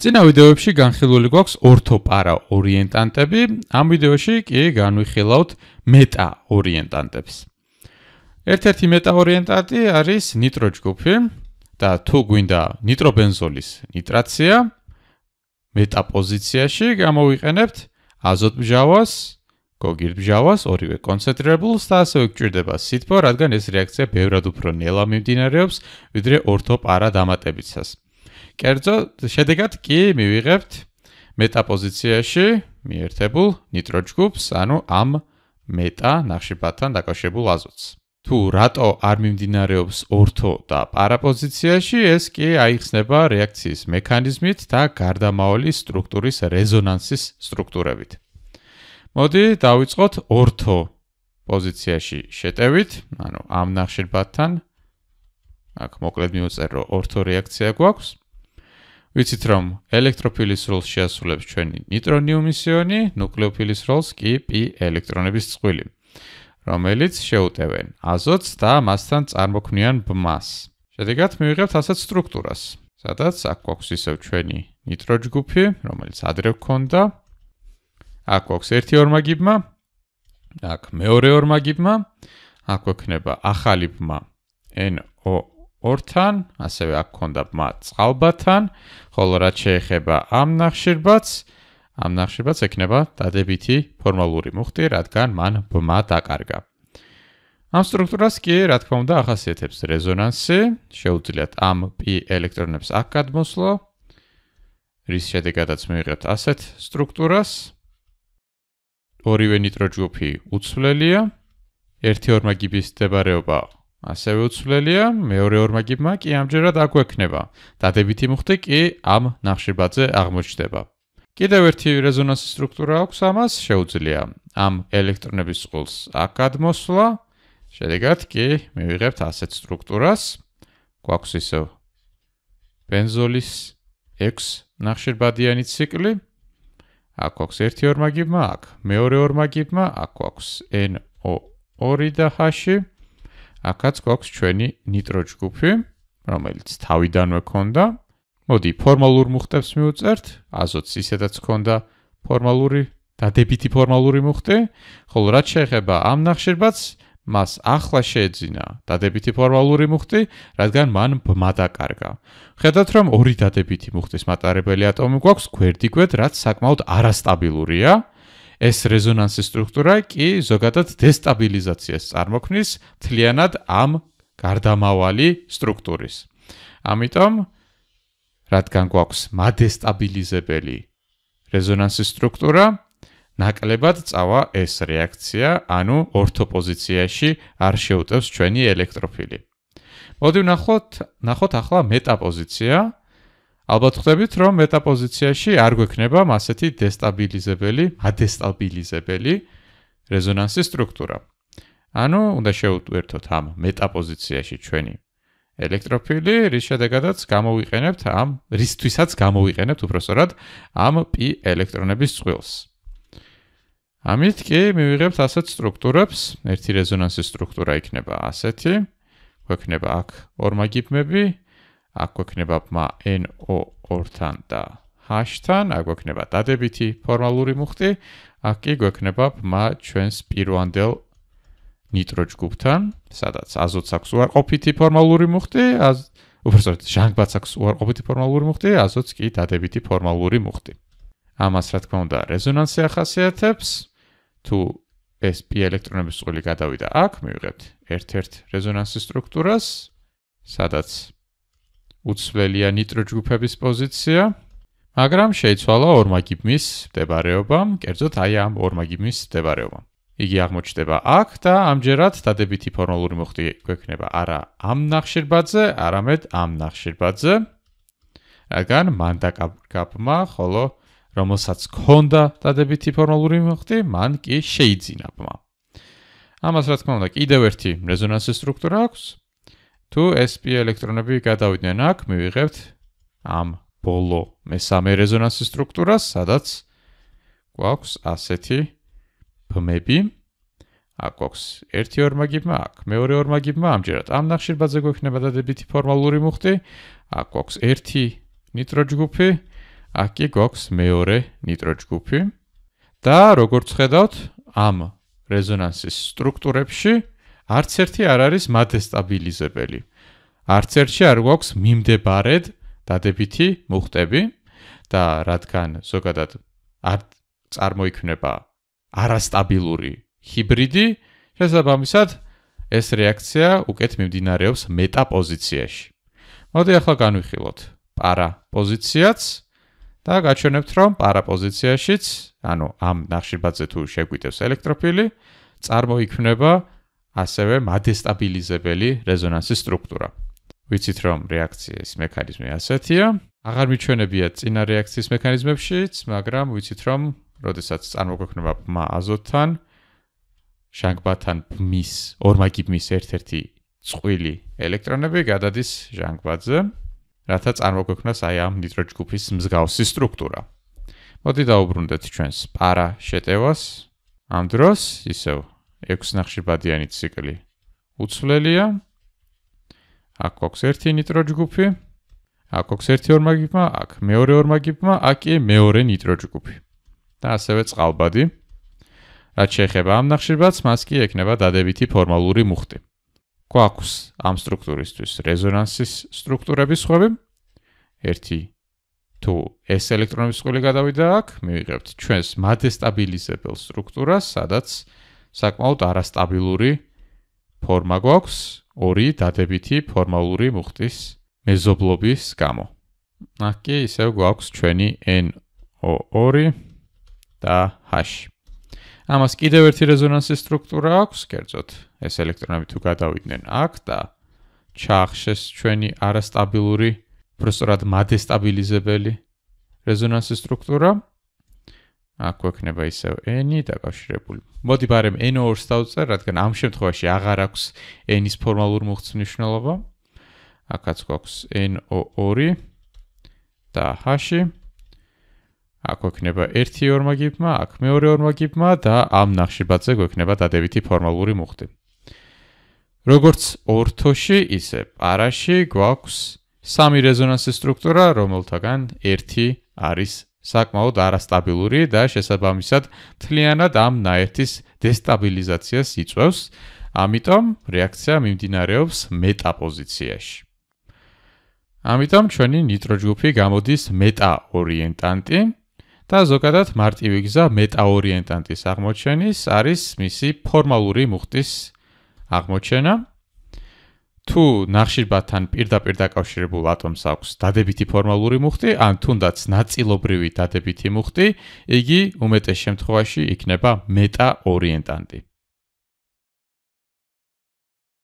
ძინა ვიდეოებში განხილული გვაქვს ორთოპარა ორიენტანტები, ამ ვიდეოში კი განვიხილავთ მეტა ორიენტანტებს. ერთ-ერთი მეტა ორიენტანტი არის ნიტროჯგუფი და თუ გვინდა ნიტრობენზოლის ნიტრაცია მეტა პოზიციაში გამოვიყენებთ აზოტმჟავას, გოგირდმჟავას, ორივე კონცენტრირებულს და ასევე გვჭირდება სითბო, რადგან ეს რეაქცია ბევრად უფრო ნელა მიმდინარეობს, ვიდრე ორთოპარა დამატებითაც. კერძო შედეგად კი მივიღებთ მეტა პოზიციაში მიერთებულ ნიტროჯგუფს, ანუ ამ მეტა ნახშირბათან დაკავშირებულ აზოტს. თუ რატო არ მიმდინარეობს ორთო და პარაპოზიციაში, ეს კი აიხსნება რეაქციის მექანიზმით და გარდამავალი სტრუქტურის რეზონანსის სტრუქტურებით. მოდი დავიწყოთ ორთო პოზიციაში შეტევით, ანუ ამ ნახშირბათან აქ მოკლედ მივწერო ორთო რეაქცია გვაქვს. ვიცით რომ ელექტროფილის როლს შეასრულებს ჩვენი ნიტრონიუმის იონი, ნუკლეოფილის როლს კი პი ელექტრონების წყვილი, რომელიც შეუტევენ აზოტს და მასთან წარმოქმნიან ბმას. შედეგად მივიღებთ ასეთ სტრუქტურას, სადაც აქ გვაქვს ისევ ჩვენი ნიტროჯგუფი, რომელიც ადრე გვქონდა. აქ გვაქვს ერთი ორმაგიბმა, აქ მეორე ორმაგიბმა, აქ გვექნება ახალი ბმა NO2. ორთან, ასევე აქ ქონდა მა წყალბათთან, ხოლო რაც შეეხება ამ ნახშირბაც, ამ ნახშირბაც ექნება დადებითი ფორმალური მუხტი, რადგან მან ბმა დაკარგა. ამ სტრუქტურას კი, რა თქმა უნდა, ახასიათებს რეზონანსი, შეუძლიათ ამ p ელექტრონებს აქ გადმოსვლა. რის შედეგადაც მივიღებთ ასეთ სტრუქტურას. ორივე ნიტროჯოფი უცვლელია. 1-2 გიბის მდებარეობაა. ასევე უცვლელია მეორე ორმაგიბმა კი ამჯერად აგვექნება და დადებითი მუხტი კი ამ ნახშირბაძე აღმოჩნდება. კიდევ ერთი რეზონანსი სტრუქტურა აქვს ამას შეუძლია ამ ელექტრონების წყულს აკადმოსვლა. შედეგად კი მივიღებთ ასეთ სტრუქტურას. გვაქვს ისო ბენზოლის X ნახშირბადიანი ციკლი. აქ აქვს ერთი ორმაგიბმა, აქ მეორე ორმაგიბმა, აქ აქვს NO2 და H-ი. აქაც გვაქვს ჩვენი ნიტრო ჯგუფი, რომელიც თავიდანვე ქონდა. მოდი, ფორმალურ მუხტებს მივუწერთ. აზოტს ისედაც ქონდა ფორმალური და დებიტი ფორმალური მუხტი, ხოლო რაც შეეხება ამ ნახშირბაც, მას ახლა შეეძინა დადებითი ფორმალური მუხტი, რადგან მან ბმა დაკარგა. ხედავთ, რომ ორი დადებითი მუხტის მატარებელი ატომი გვაქვს გვერდიგვერდ, რაც საკმაოდ არასტაბილურია. ეს რეზონანსის სტრუქტურა კი ზოგადად დესტაბილიზაციას წარმოქმნის მთლიანად ამ გარდამავალი სტრუქტურის. ამიტომ რადგან გვაქვს მადესტაბილიზებელი რეზონანსის სტრუქტურა, ნაკლებად წავა ეს რეაქცია, ანუ ორთოპოზიციაში არ შეუტევს ჩვენი ელექტროფილი. მოდი ნახოთ, ნახოთ ახლა მეტაპოზიცია. ალბათ ხვდებით, რომ მეტაპოზიციაში არ გვექნება ასეთი დესტაბილიზებელი, ადესტაბილიზებელი რეზონანსის სტრუქტურა. ანუ უნდა შევუერთოთ ამ მეტაპოზიციაში ჩვენი ელექტროფილი, რის შედეგადაც გამოვიყენებთ ამ რისთვისაც გამოვიყენებთ უბრალოდ ამ p ელექტრონების წვილს. ამით კი მივიღებთ ასეთ სტრუქტურებს, ერთი რეზონანსის სტრუქტურა იქნება ასეთი. გვექნება აქ ორმაგიბმები, აკვეკნება ბმა NO2-თან და #-თან, აკვეკნება დადებითი ფორმალური მუხტი, აქ კი გვექნება ბმა ჩვენს პირვანდელ ნიტროჯგუფთან, სადაც აზოტს აქვს უარყოფითი ფორმალური მუხტი, აზ უბრალოდ ჟანგბადს აქვს უარყოფითი ფორმალური მუხტი, აზოტს კი დადებითი ფორმალური მუხტი. ამას რა თქმა უნდა რეზონანსი ახასიათებს თუ sp ელექტრონების წვლილი გადავიდა აქ მივიღებთ ერთ-ერთ რეზონანსის სტრუქტურას სადაც უცვლელია ნიტროჯგუფების პოზიცია, მაგრამ შეიცვალა ორმაგიბმის მდებარეობამ, კერძოდ აი ამ ორმაგიბმის მდებარეობამ. იგი აღმოჩნდება აქ და ამჯერად დადებითი ფორმალური მოხდი გვექნება არა ამ ნახშირბაძე, არამედ ამ ნახშირბაძე. რაგან მან დაკაპგაბმა, ხოლო რომელსაც ჰქონდა დადებითი ფორმალური მოხდი, მან კი შეიძინაბმა. ამას რა თქმა უნდა, კიდევ ერთი რეზონანსის სტრუქტურა აქვს, თუ ეს პი ელექტრონები გადავიდნენ აქ, მივიღებთ ამ ბოლო მესამე რეზონანსის სტრუქტურას, სადაც გვაქვს ასეთი ბმები. აქ გვაქვს ერთი ორმაგიბმა, აქ მეორე ორმაგიბმა, ამჯერად ამ ნახშირბაზე გვექნება დადებითი ფორმალური მუხტი. აქ გვაქვს ერთი ნიტროჯგუფი, აქ კი გვაქვს მეორე ნიტროჯგუფი. და როგორც ხედავთ, ამ რეზონანსის სტრუქტურებში არც ერთი არ არის მათ დესტაბილიზებელი. არც ერთში არ გვაქვს მიმდებარედ დადებითი მუხტები და რადგან ზოგადად არ წარმოიქმნება არასტაბილური ჰიბრიდი, შესაბამისად ეს რეაქცია უკეთ მიმდინარეობს მეტაპოზიციაში. მოდი ახლა განვიხილოთ პარა პოზიციაც და გაჩვენებთ რომ პარა პოზიციაშიც, ანუ ამ ნახშირბაძე თუ შეგვიტევს ელექტროფილი, წარმოიქმნება ასევე მადესტაბილიზებელი რეზონანსის სტრუქტურა. ვიცით რომ რეაქციის მექანიზმი ასეთია. აღარ მიჩვენებია წინა რეაქციის მექანიზმებშიც, მაგრამ ვიცით რომ როდესაც წარმოგვექნება ბმა აზოტთან ჟანგბადთან ბმის ორმაგი ბმის ერთ-ერთი წყვილი ელექტრონები გადადის ჟანგბადზე, რათა წარმოგვექნას აი ამ ნიტროჯგუფის მსგავსი სტრუქტურა. მოდი დაუბრუნდეთ ჩვენს პარა შეტევას ამ დროს ისევ 6 ნახშირბადიანი ციკლი უცვლელია აქ აქვს 1 ნიტრო ჯგუფი აქ აქვს 1 ორმაგიფმა აქ მეორე ორმაგიფმა აქ კი მეორე ნიტრო ჯგუფი და ასევე წყალბადი რაც შეეხება ამ ნახშირბადს მას კი ექნება დადებითი ფორმალური მუხტი გვაქვს ამ სტრუქტურისთვის რეზონანსის სტრუქტურების ხვევი 1 თუ ეს ელექტრონების ხვევი გადავიდა აქ მივიღებთ ჩვენს მადესტაბილიზებელ სტრუქტურას სადაც საკმაოდ არასტაბილური ფორმა გვაქვს ორი დადებითი ფორმალური მუხტის მეზობლობის გამო. აქ კი ისევ გვაქვს ჩვენი NO2 და H. ამას კიდევ ერთი რეზონანსის სტრუქტურა აქვს, კერძოდ, ეს ელექტრონები თუ გადავიდნენ აქ და ჩახშეს ჩვენი არასტაბილური, უბრალოდ მადესტაბილიზებელი რეზონანსის სტრუქტურა, აქ ექნება ისევ n-ი დაკავშირებული. მოდი ბარემ n2-ს დავწერ, რადგან ამ შემთხვევაში აღარ აქვს n-ის ფორმალური მნიშვნელობა. აქაც გვაქვს n2 და h. აქ ექნება 1 ორმა გიფმა, აქ მეორე ორმა გიფმა და ამ ნახშირბაძე გვექნება დადებითი ფორმალური მუხტი. როგორც ორთოში, ისე პარაში გვაქვს სამი რეზონანსის სტრუქტურა, რომელთაგან 1 არის საკმაოდ არასტაბილური და შესაბამისად მთლიანად ამ ნაერთის დესტაბილიზაციას იწვევს, ამიტომ რეაქცია მიმდინარეობს მეტაპოზიციაში. ამიტომ ჩვენი ნიტროჯგუფი გამოდის მეტაორიენტანტი და ზოგადად მარტივი გზა მეტაორიენტანტის აღმოჩენის არის მისი ფორმალური მუხტის აღმოჩენა, თუ ნახშირბათთან პირდაპირ დაკავშირებულ ატომს აქვს დადებითი ფორმალური მუხტი, ან თუნდაც ნაწილობრივი დადებითი მუხტი, იგი უმეტეს შემთხვევაში იქნება მეტაორიენტანტი.